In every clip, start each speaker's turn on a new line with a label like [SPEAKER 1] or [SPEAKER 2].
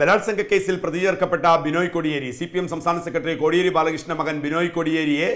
[SPEAKER 1] ബലാത്സംഗ കേസിൽ പ്രതി ചേർക്കപ്പെട്ട Binoy Kodiyeri C P M സംസ്ഥാന സെക്രട്ടറി കോടിയേരി ബാലകൃഷ്ണ മകൻ ബിനോയ് കോടിയേരിയെ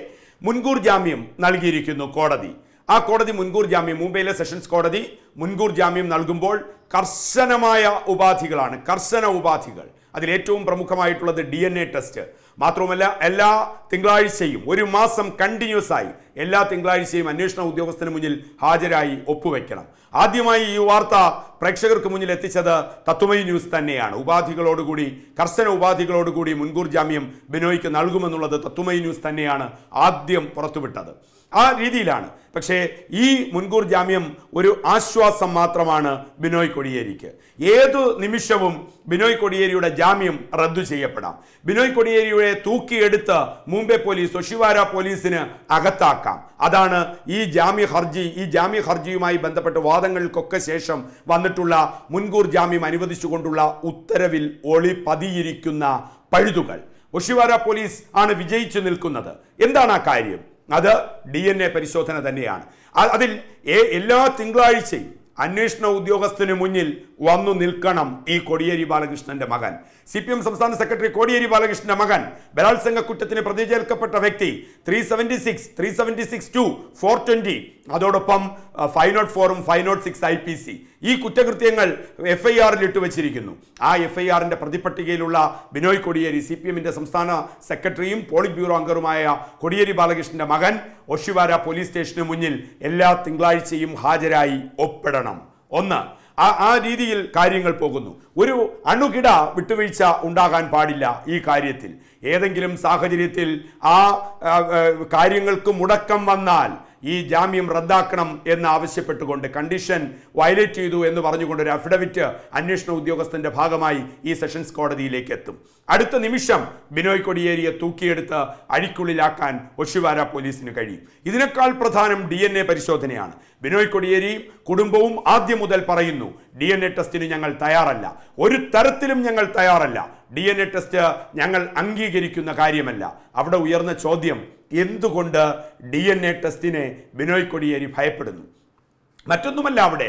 [SPEAKER 1] മുൻകൂർ ജാമ്യം നൽകിയിരിക്കുന്നു കോടതി ആ കോടതി മുൻകൂർ ജാമ്യം മുംബൈയിലെ സെഷൻസ് കോടതി മുൻകൂർ ജാമ്യം നൽകുമ്പോൾ കർശനമായ ഉപാധികളാണ് കർശന ഉപാധികൾ അതിലേറ്റവും പ്രമുഖമായിട്ടുള്ളത് ഡി എൻ എ ടെസ്റ്റ് മാത്രവുമല്ല എല്ലാ തിങ്കളാഴ്ചയും ഒരു മാസം കണ്ടിന്യൂസ് ആയി എല്ലാ തിങ്കളാഴ്ചയും അന്വേഷണ ഉദ്യോഗസ്ഥന് മുന്നിൽ ഹാജരായി ഒപ്പുവെക്കണം ആദ്യമായി ഈ വാർത്ത പ്രേക്ഷകർക്ക് മുന്നിൽ എത്തിച്ചത് തത്വമയി ന്യൂസ് തന്നെയാണ് ഉപാധികളോടുകൂടി കർശന ഉപാധികളോടുകൂടി മുൻകൂർ ജാമ്യം ബിനോയ്ക്ക് നൽകുമെന്നുള്ളത് തത്വമയി ന്യൂസ് തന്നെയാണ് ആദ്യം പുറത്തുവിട്ടത് ആ രീതിയിലാണ് പക്ഷേ ഈ മുൻകൂർ ജാമ്യം ഒരു ആശ്വാസം വിശ്വാസം മാത്രമാണ് ബിനോയ് കൊടിയേരിക്ക് ഏതു നിമിഷവും ബിനോയ് കൊടിയേരിയുടെ ജാമ്യം റദ്ദു ചെയ്യപ്പെടാം ബിനോയ് കൊടിയേരിയുടെ തൂക്കിയെടുത്ത് മുംബൈ പോലീസ് ഒഷിവാര പോലീസിന് അകത്താക്കാം അതാണ് ഈ ജാമ്യ ഹർജി ഈ ജാമ്യ ഹർജിയുമായി ബന്ധപ്പെട്ട് വാദങ്ങൾക്കൊക്കെ ശേഷം വന്നിട്ടുള്ള മുൻകൂർ ജാമ്യം അനുവദിച്ചുകൊണ്ടുള്ള ഉത്തരവിൽ ഒളി പതിയിരിക്കുന്ന പഴുതുകൾ ഒഷിവാര പോലീസ് ആണ് വിജയിച്ചു നിൽക്കുന്നത് എന്താണ് ആ കാര്യം അത് ഡി പരിശോധന തന്നെയാണ് അതിൽ എല്ലാ തിങ്കളാഴ്ചയും അന്വേഷണ ഉദ്യോഗസ്ഥന് മുന്നിൽ വന്നു നിൽക്കണം ഈ കോടിയേരി ബാലകൃഷ്ണന്റെ മകൻ സി പി എം സംസ്ഥാന സെക്രട്ടറി കോടിയേരി ബാലകൃഷ്ണന്റെ മകൻ ബലാത്സംഗ കുറ്റത്തിന് പ്രതി ചേർക്കപ്പെട്ട വ്യക്തി three seventy six three seventy six two four twenty അതോടൊപ്പം ഫൈവ് നോട്ട് ഫോറും five naught six I P C ഈ കുറ്റകൃത്യങ്ങൾ എഫ് ഐ ആറിൽ ഇട്ടുവച്ചിരിക്കുന്നു ആ എഫ് ഐ ആറിൻ്റെ പ്രതിപട്ടികയിലുള്ള ബിനോയ് കോടിയേരി സി പി എമ്മിൻ്റെ സംസ്ഥാന സെക്രട്ടറിയും പോളിറ്റ് ബ്യൂറോ അംഗറുമായ കോടിയേരി ബാലകൃഷ്ണന്റെ മകൻ ഒഷിവാര പോലീസ് സ്റ്റേഷന് മുന്നിൽ എല്ലാ തിങ്കളാഴ്ചയും ഹാജരായി ഒപ്പിടണം ഒന്ന് ആ ആ രീതിയിൽ കാര്യങ്ങൾ പോകുന്നു ഒരു അണുകിട വിട്ടുവീഴ്ച ഉണ്ടാകാൻ പാടില്ല ഈ കാര്യത്തിൽ ഏതെങ്കിലും സാഹചര്യത്തിൽ ആ കാര്യങ്ങൾക്ക് മുടക്കം വന്നാൽ ഈ ജാമ്യം റദ്ദാക്കണം എന്ന് ആവശ്യപ്പെട്ടുകൊണ്ട് കണ്ടീഷൻ വയലേറ്റ് ചെയ്തു എന്ന് പറഞ്ഞുകൊണ്ട് ഒരു അഫിഡവിറ്റ് അന്വേഷണ ഉദ്യോഗസ്ഥന്റെ ഭാഗമായി ഈ സെഷൻസ് കോടതിയിലേക്ക് എത്തും അടുത്ത നിമിഷം ബിനോയ് കൊടിയേരിയെ തൂക്കിയെടുത്ത് അഴിക്കുള്ളിലാക്കാൻ ഒഷിവാര പോലീസിന് കഴിയും ഇതിനേക്കാൾ പ്രധാനം ഡി എൻ എ പരിശോധനയാണ് ബിനോയ് കൊടിയേരിയും കുടുംബവും ആദ്യം മുതൽ പറയുന്നു ഡി എൻ എ ടെസ്റ്റിന് ഞങ്ങൾ തയ്യാറല്ല ഒരു തരത്തിലും ഞങ്ങൾ തയ്യാറല്ല ഡി എൻ എ ടെസ്റ്റ് ഞങ്ങൾ അംഗീകരിക്കുന്ന കാര്യമല്ല അവിടെ ഉയർന്ന ചോദ്യം എന്തുകൊണ്ട് ഡി എൻ എ ടെസ്റ്റിനെ ബിനോയ് കൊടിയേരി ഭയപ്പെടുന്നു മറ്റൊന്നുമല്ല അവിടെ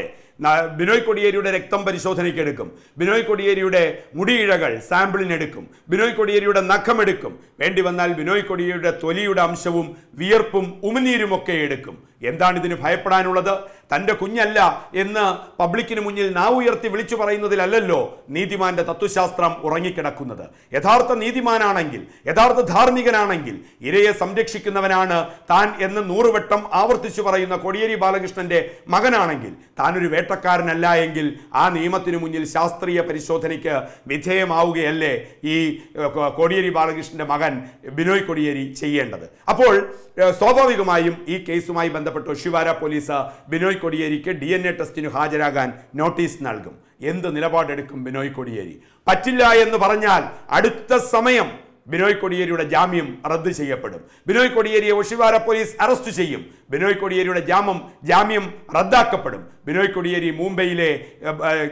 [SPEAKER 1] ബിനോയ് കൊടിയേരിയുടെ രക്തം പരിശോധനയ്ക്ക് എടുക്കും ബിനോയ് കൊടിയേരിയുടെ മുടിയിഴകൾ സാമ്പിളിനെടുക്കും ബിനോയ് കൊടിയേരിയുടെ നഖമെടുക്കും വേണ്ടി വന്നാൽ ബിനോയ് കൊടിയേരിയുടെ തൊലിയുടെ അംശവും വിയർപ്പും ഒക്കെ എടുക്കും എന്താണ് ഇതിന് ഭയപ്പെടാനുള്ളത് തൻ്റെ കുഞ്ഞല്ല എന്ന് പബ്ലിക്കിന് മുന്നിൽ നാവ് ഉയർത്തി വിളിച്ചു പറയുന്നതിലല്ലോ നീതിമാന്റെ തത്വശാസ്ത്രം ഉറങ്ങിക്കിടക്കുന്നത് യഥാർത്ഥ നീതിമാനാണെങ്കിൽ യഥാർത്ഥ ധാർമ്മികനാണെങ്കിൽ ഇരയെ സംരക്ഷിക്കുന്നവനാണ് താൻ എന്ന് നൂറുവട്ടം ആവർത്തിച്ചു പറയുന്ന കോടിയേരി ബാലകൃഷ്ണന്റെ മകനാണെങ്കിൽ താനൊരു വേട്ട നേട്ടക്കാരനല്ല എങ്കിൽ ആ നിയമത്തിനു മുന്നിൽ ശാസ്ത്രീയ പരിശോധനയ്ക്ക് വിധേയമാവുകയല്ലേ ഈ കോടിയേരി ബാലകൃഷ്ണൻ്റെ മകൻ ബിനോയ് കോടിയേരി ചെയ്യേണ്ടത് അപ്പോൾ സ്വാഭാവികമായും ഈ കേസുമായി ബന്ധപ്പെട്ട് ഒഷിവാര പോലീസ് ബിനോയ് കോടിയേരിക്ക് ഡി എൻ എ ടെസ്റ്റിനു ഹാജരാകാൻ നോട്ടീസ് നൽകും എന്ത് നിലപാടെടുക്കും ബിനോയ് കോടിയേരി പറ്റില്ല എന്ന് പറഞ്ഞാൽ അടുത്ത സമയം ബിനോയ് കൊടിയേരിയുടെ ജാമ്യം റദ്ദ് ചെയ്യപ്പെടും ബിനോയ് കൊടിയേരിയെ ഒഷിവാര പോലീസ് അറസ്റ്റ് ചെയ്യും ബിനോയ് കൊടിയേരിയുടെ ജാമം ജാമ്യം റദ്ദാക്കപ്പെടും ബിനോയ് കൊടിയേരി മുംബൈയിലെ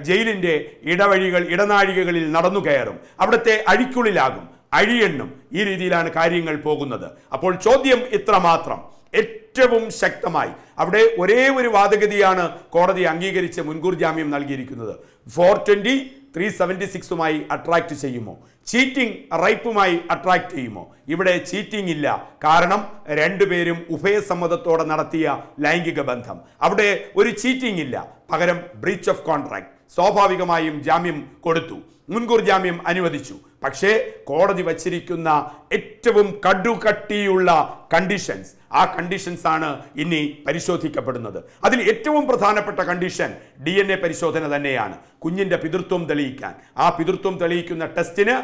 [SPEAKER 1] ജയിലിൻ്റെ ഇടവഴികൾ ഇടനാഴികകളിൽ നടന്നു കയറും അവിടുത്തെ അഴിക്കുള്ളിലാകും അഴിയെണ്ണും ഈ രീതിയിലാണ് കാര്യങ്ങൾ പോകുന്നത് അപ്പോൾ ചോദ്യം ഇത്രമാത്രം ഏറ്റവും ശക്തമായി അവിടെ ഒരേ ഒരു വാദഗതിയാണ് കോടതി അംഗീകരിച്ച് മുൻകൂർ ജാമ്യം നൽകിയിരിക്കുന്നത് ഫോർ ട്വൻറ്റി ത്രീ സെവൻറ്റി സിക്സുമായി അട്രാക്റ്റ് ചെയ്യുമോ ചീറ്റിംഗ് റൈപ്പുമായി അട്രാക്റ്റ് ചെയ്യുമോ ഇവിടെ ചീറ്റിംഗ് ഇല്ല കാരണം രണ്ടുപേരും ഉഭയസമ്മതത്തോടെ നടത്തിയ ലൈംഗിക ബന്ധം അവിടെ ഒരു ചീറ്റിംഗ് ഇല്ല പകരം ബ്രീച്ച് ഓഫ് കോൺട്രാക്ട് സ്വാഭാവികമായും ജാമ്യം കൊടുത്തു മുൻകൂർ ജാമ്യം അനുവദിച്ചു പക്ഷേ കോടതി വച്ചിരിക്കുന്ന ഏറ്റവും കടുകട്ടിയുള്ള കണ്ടീഷൻസ് ആ കണ്ടീഷൻസ് ആണ് ഇനി പരിശോധിക്കപ്പെടുന്നത് അതിൽ ഏറ്റവും പ്രധാനപ്പെട്ട കണ്ടീഷൻ ഡി പരിശോധന തന്നെയാണ് കുഞ്ഞിൻ്റെ പിതൃത്വം തെളിയിക്കാൻ ആ പിതൃത്വം തെളിയിക്കുന്ന ടെസ്റ്റിന്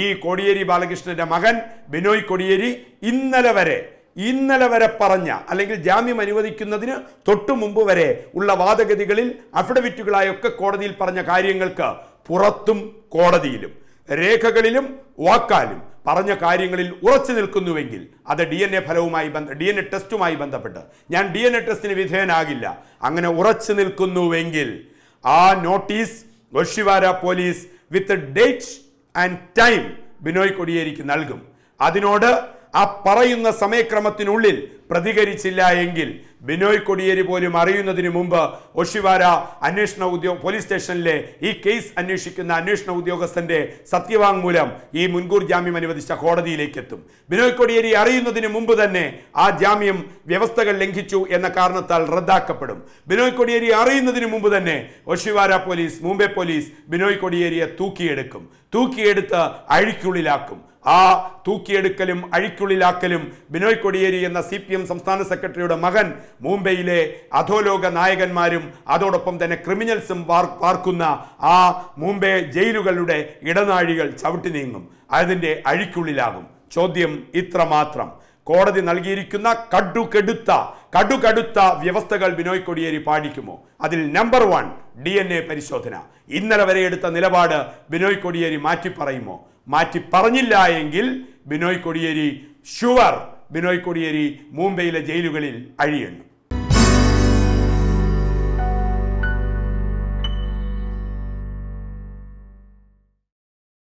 [SPEAKER 1] ഈ കോടിയേരി ബാലകൃഷ്ണന്റെ മകൻ ബിനോയ് കോടിയേരി ഇന്നലെ വരെ ഇന്നലെ വരെ പറഞ്ഞ അല്ലെങ്കിൽ ജാമ്യം അനുവദിക്കുന്നതിന് തൊട്ടു മുമ്പ് വരെ ഉള്ള വാദഗതികളിൽ അഫിഡവിറ്റുകളായൊക്കെ കോടതിയിൽ പറഞ്ഞ കാര്യങ്ങൾക്ക് പുറത്തും കോടതിയിലും രേഖകളിലും വാക്കാലും പറഞ്ഞ കാര്യങ്ങളിൽ ഉറച്ചു നിൽക്കുന്നുവെങ്കിൽ അത് ഡി എൻ എ ഫലവുമായി ബന്ധ ഡി എൻ എ ടെസ്റ്റുമായി ബന്ധപ്പെട്ട് ഞാൻ ഡി എൻ എ ടെസ്റ്റിന് വിധേയനാകില്ല അങ്ങനെ ഉറച്ചു നിൽക്കുന്നുവെങ്കിൽ ആ notice Oshiwara police with date and time Binoy കൊടിയേരിക്ക് നൽകും അതിനോട് ആ പറയുന്ന സമയക്രമത്തിനുള്ളിൽ പ്രതികരിച്ചില്ല എങ്കിൽ ബിനോയ് കൊടിയേരി പോലും അറിയുന്നതിന് മുമ്പ് ഒഷിവാര അന്വേഷണ ഉദ്യോഗ പോലീസ് സ്റ്റേഷനിലെ ഈ കേസ് അന്വേഷിക്കുന്ന അന്വേഷണ ഉദ്യോഗസ്ഥന്റെ സത്യവാങ്മൂലം ഈ മുൻകൂർ ജാമ്യം അനുവദിച്ച കോടതിയിലേക്ക് എത്തും ബിനോയ് കൊടിയേരി അറിയുന്നതിന് മുമ്പ് തന്നെ ആ ജാമ്യം വ്യവസ്ഥകൾ ലംഘിച്ചു എന്ന കാരണത്താൽ റദ്ദാക്കപ്പെടും ബിനോയ് കൊടിയേരി അറിയുന്നതിന് മുമ്പ് തന്നെ ഒഷിവാര പോലീസ് മുംബൈ പോലീസ് ബിനോയ് കൊടിയേരിയെ തൂക്കിയെടുക്കും തൂക്കിയെടുത്ത് അഴിക്കുള്ളിലാക്കും ആ തൂക്കിയെടുക്കലും അഴിക്കുള്ളിലാക്കലും ബിനോയ് കൊടിയേരി എന്ന സി പി എം സംസ്ഥാന സെക്രട്ടറിയുടെ മകൻ മുംബൈയിലെ അധോലോക നായകന്മാരും അതോടൊപ്പം തന്നെ ക്രിമിനൽസും പാർക്കുന്ന ആ മുംബൈ ജയിലുകളുടെ ഇടനാഴികൾ ചവിട്ടി നീങ്ങും അതിൻ്റെ അഴിക്കുള്ളിലാകും ചോദ്യം ഇത്രമാത്രം കോടതി നൽകിയിരിക്കുന്ന കടുകെടുത്ത കടുകടുത്ത വ്യവസ്ഥകൾ ബിനോയ് കൊടിയേരി പാലിക്കുമോ അതിൽ നമ്പർ വൺ ഡി പരിശോധന ഇന്നലെ വരെ എടുത്ത നിലപാട് ബിനോയ് കൊടിയേരി മാറ്റി പറയുമോ മാറ്റി പറഞ്ഞില്ല എങ്കിൽ ബിനോയ് കൊടിയേരി ഷുവർ ബിനോയ് കൊടിയേരി മുംബൈയിലെ ജയിലുകളിൽ അഴിയുന്നു